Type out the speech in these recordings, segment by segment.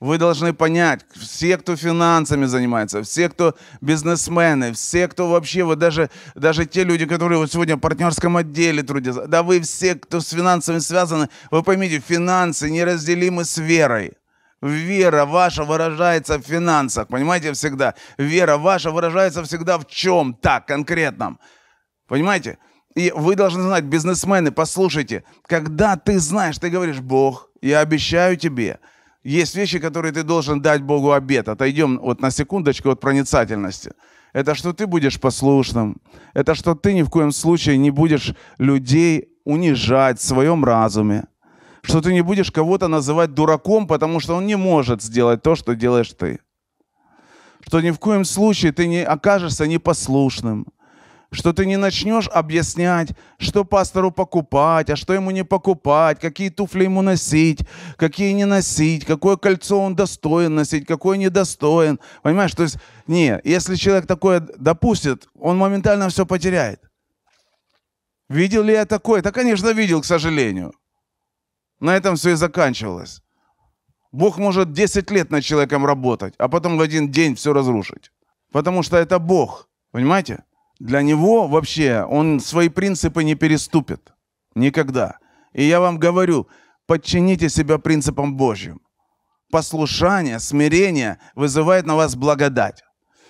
Вы должны понять, все, кто финансами занимается, все, кто бизнесмены, все, кто вообще, вот даже, даже те люди, которые вот сегодня в партнерском отделе трудятся, да вы все, кто с финансами связаны, вы поймите, финансы неразделимы с верой. Вера ваша выражается в финансах, понимаете, всегда. Вера ваша выражается всегда в чем? Так, конкретном. Понимаете? И вы должны знать, бизнесмены, послушайте, когда ты знаешь, ты говоришь, Бог, я обещаю тебе – есть вещи, которые ты должен дать Богу обед. Отойдем вот на секундочку от проницательности. Это что ты будешь послушным. Это что ты ни в коем случае не будешь людей унижать в своем разуме. Что ты не будешь кого-то называть дураком, потому что он не может сделать то, что делаешь ты. Что ни в коем случае ты не окажешься непослушным что ты не начнешь объяснять, что пастору покупать, а что ему не покупать, какие туфли ему носить, какие не носить, какое кольцо он достоин носить, какое недостоин. Понимаешь, то есть, не, если человек такое допустит, он моментально все потеряет. Видел ли я такое? Да, конечно, видел, к сожалению. На этом все и заканчивалось. Бог может 10 лет над человеком работать, а потом в один день все разрушить. Потому что это Бог. Понимаете? Для него вообще он свои принципы не переступит. Никогда. И я вам говорю, подчините себя принципам Божьим. Послушание, смирение вызывает на вас благодать.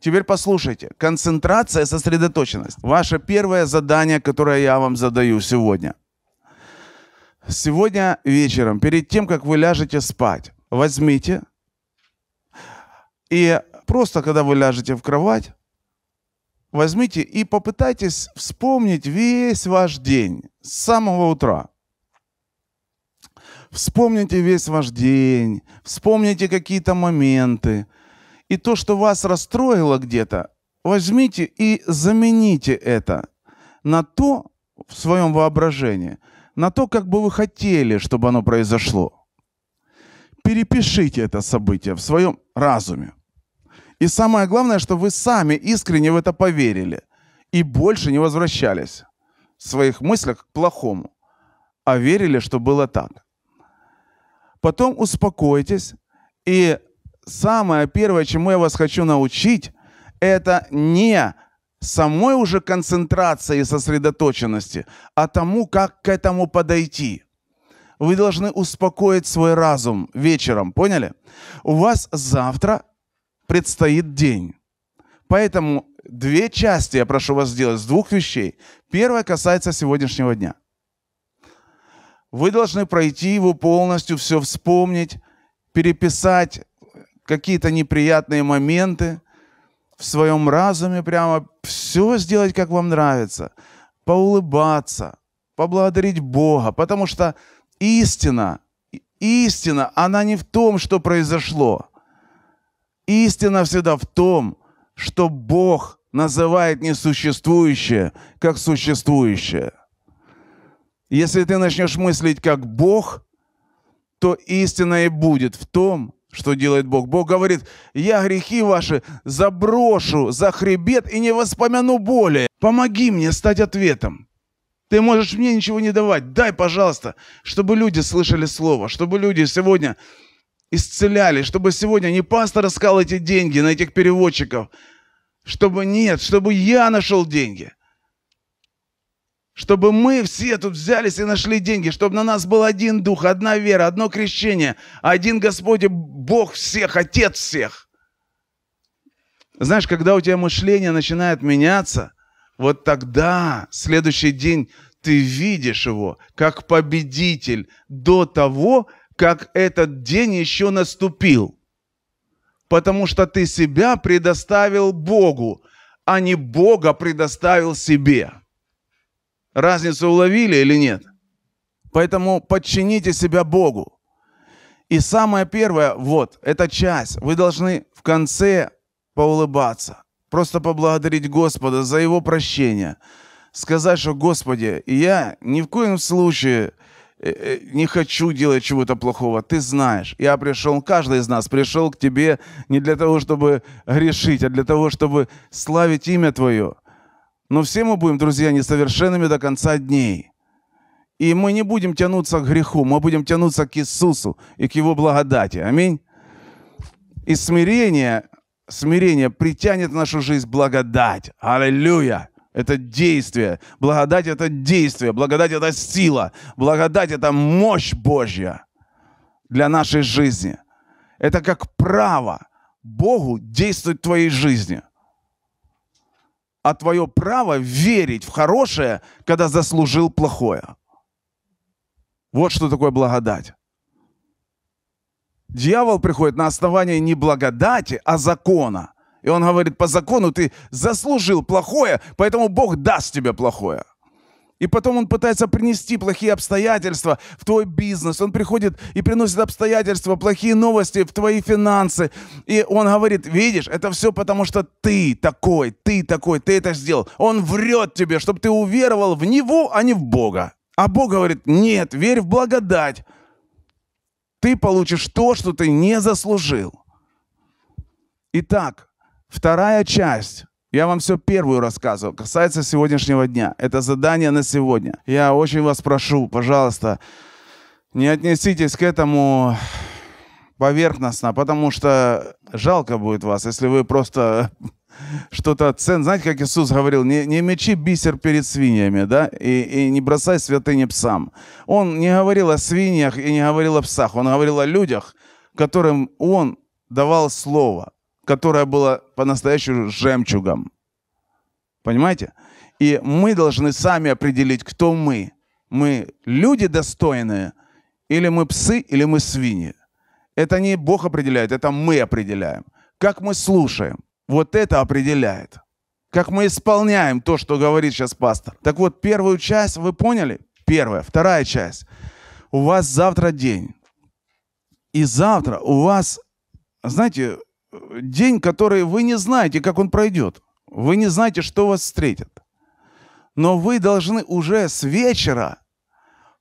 Теперь послушайте. Концентрация, сосредоточенность. Ваше первое задание, которое я вам задаю сегодня. Сегодня вечером, перед тем, как вы ляжете спать, возьмите и просто, когда вы ляжете в кровать, возьмите и попытайтесь вспомнить весь ваш день с самого утра. Вспомните весь ваш день, вспомните какие-то моменты. И то, что вас расстроило где-то, возьмите и замените это на то в своем воображении, на то, как бы вы хотели, чтобы оно произошло. Перепишите это событие в своем разуме. И самое главное, что вы сами искренне в это поверили и больше не возвращались в своих мыслях к плохому, а верили, что было так. Потом успокойтесь. И самое первое, чему я вас хочу научить, это не самой уже концентрации и сосредоточенности, а тому, как к этому подойти. Вы должны успокоить свой разум вечером, поняли? У вас завтра предстоит день. Поэтому две части я прошу вас сделать с двух вещей. Первая касается сегодняшнего дня. Вы должны пройти его полностью, все вспомнить, переписать какие-то неприятные моменты в своем разуме прямо, все сделать, как вам нравится, поулыбаться, поблагодарить Бога, потому что истина, истина, она не в том, что произошло – Истина всегда в том, что Бог называет несуществующее как существующее. Если ты начнешь мыслить как Бог, то истина и будет в том, что делает Бог. Бог говорит, я грехи ваши заброшу за хребет и не воспомяну более. Помоги мне стать ответом. Ты можешь мне ничего не давать. Дай, пожалуйста, чтобы люди слышали слово, чтобы люди сегодня исцеляли, чтобы сегодня не пастор искал эти деньги на этих переводчиков, чтобы нет, чтобы я нашел деньги. Чтобы мы все тут взялись и нашли деньги, чтобы на нас был один дух, одна вера, одно крещение, один Господь, Бог всех, Отец всех. Знаешь, когда у тебя мышление начинает меняться, вот тогда, следующий день, ты видишь его как победитель до того, как этот день еще наступил, потому что ты себя предоставил Богу, а не Бога предоставил себе. Разницу уловили или нет? Поэтому подчините себя Богу. И самое первое, вот, эта часть. Вы должны в конце поулыбаться, просто поблагодарить Господа за Его прощение, сказать, что, Господи, я ни в коем случае Э, э, не хочу делать чего-то плохого, ты знаешь. Я пришел, каждый из нас пришел к тебе не для того, чтобы грешить, а для того, чтобы славить имя Твое. Но все мы будем, друзья, несовершенными до конца дней. И мы не будем тянуться к греху, мы будем тянуться к Иисусу и к Его благодати. Аминь. И смирение, смирение притянет в нашу жизнь благодать. Аллилуйя это действие. Благодать — это действие. Благодать — это сила. Благодать — это мощь Божья для нашей жизни. Это как право Богу действовать в твоей жизни. А твое право верить в хорошее, когда заслужил плохое. Вот что такое благодать. Дьявол приходит на основании не благодати, а закона – и он говорит, по закону ты заслужил плохое, поэтому Бог даст тебе плохое. И потом он пытается принести плохие обстоятельства в твой бизнес. Он приходит и приносит обстоятельства, плохие новости в твои финансы. И он говорит, видишь, это все потому, что ты такой, ты такой, ты это сделал. Он врет тебе, чтобы ты уверовал в него, а не в Бога. А Бог говорит, нет, верь в благодать. Ты получишь то, что ты не заслужил. Итак, Вторая часть. Я вам все первую рассказывал, касается сегодняшнего дня. Это задание на сегодня. Я очень вас прошу, пожалуйста, не отнеситесь к этому поверхностно, потому что жалко будет вас, если вы просто что-то цен. Знаете, как Иисус говорил, не, не мечи бисер перед свиньями, да, и, и не бросай святыни псам. Он не говорил о свиньях и не говорил о псах, он говорил о людях, которым он давал слово которое было по-настоящему жемчугом. Понимаете? И мы должны сами определить, кто мы. Мы люди достойные, или мы псы, или мы свиньи. Это не Бог определяет, это мы определяем. Как мы слушаем, вот это определяет. Как мы исполняем то, что говорит сейчас пастор. Так вот, первую часть вы поняли? Первая. Вторая часть. У вас завтра день. И завтра у вас, знаете, день, который вы не знаете, как он пройдет. Вы не знаете, что вас встретит. Но вы должны уже с вечера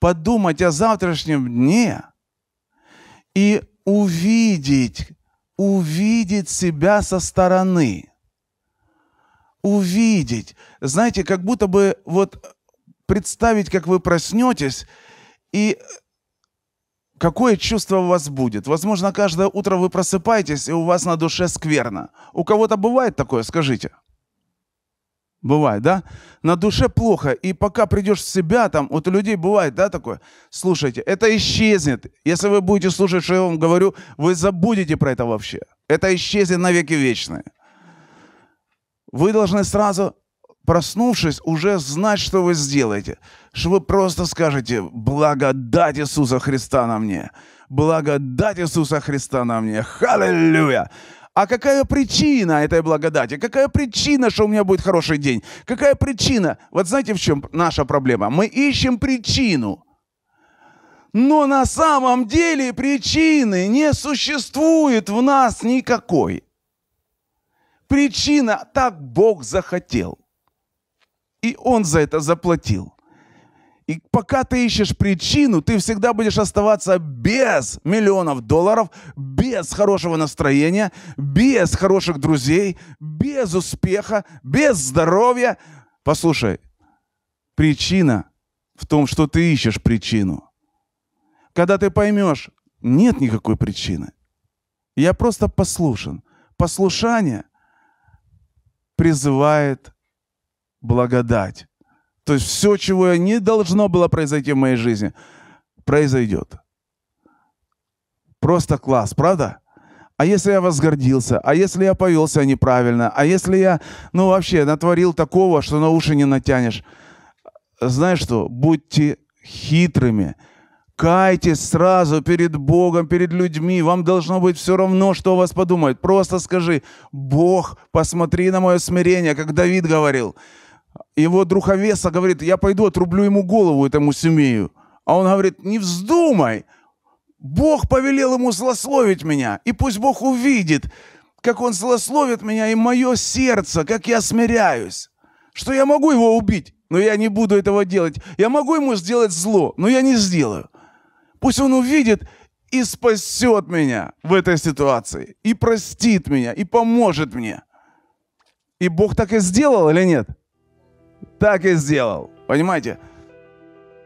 подумать о завтрашнем дне и увидеть, увидеть себя со стороны. Увидеть. Знаете, как будто бы вот представить, как вы проснетесь, и Какое чувство у вас будет? Возможно, каждое утро вы просыпаетесь, и у вас на душе скверно. У кого-то бывает такое, скажите? Бывает, да? На душе плохо, и пока придешь в себя, там, вот у людей бывает, да, такое? Слушайте, это исчезнет. Если вы будете слушать, что я вам говорю, вы забудете про это вообще. Это исчезнет навеки веки вечные. Вы должны сразу проснувшись, уже знать, что вы сделаете. Что вы просто скажете «Благодать Иисуса Христа на мне! Благодать Иисуса Христа на мне! Халлелуя!» А какая причина этой благодати? Какая причина, что у меня будет хороший день? Какая причина? Вот знаете, в чем наша проблема? Мы ищем причину. Но на самом деле причины не существует в нас никакой. Причина так Бог захотел и он за это заплатил. И пока ты ищешь причину, ты всегда будешь оставаться без миллионов долларов, без хорошего настроения, без хороших друзей, без успеха, без здоровья. Послушай, причина в том, что ты ищешь причину. Когда ты поймешь, нет никакой причины. Я просто послушен. Послушание призывает благодать. То есть все, чего не должно было произойти в моей жизни, произойдет. Просто класс, правда? А если я возгордился? А если я повелся неправильно? А если я, ну вообще, натворил такого, что на уши не натянешь? Знаешь что? Будьте хитрыми. Кайтесь сразу перед Богом, перед людьми. Вам должно быть все равно, что о вас подумают. Просто скажи, Бог, посмотри на мое смирение, как Давид говорил его друг Овеса говорит, я пойду отрублю ему голову, этому семею. А он говорит, не вздумай, Бог повелел ему злословить меня, и пусть Бог увидит, как он злословит меня и мое сердце, как я смиряюсь, что я могу его убить, но я не буду этого делать. Я могу ему сделать зло, но я не сделаю. Пусть он увидит и спасет меня в этой ситуации, и простит меня, и поможет мне. И Бог так и сделал или нет? – так и сделал. Понимаете?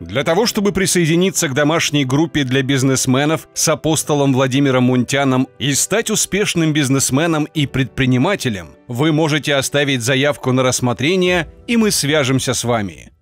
Для того, чтобы присоединиться к домашней группе для бизнесменов с апостолом Владимиром Мунтяном и стать успешным бизнесменом и предпринимателем, вы можете оставить заявку на рассмотрение, и мы свяжемся с вами.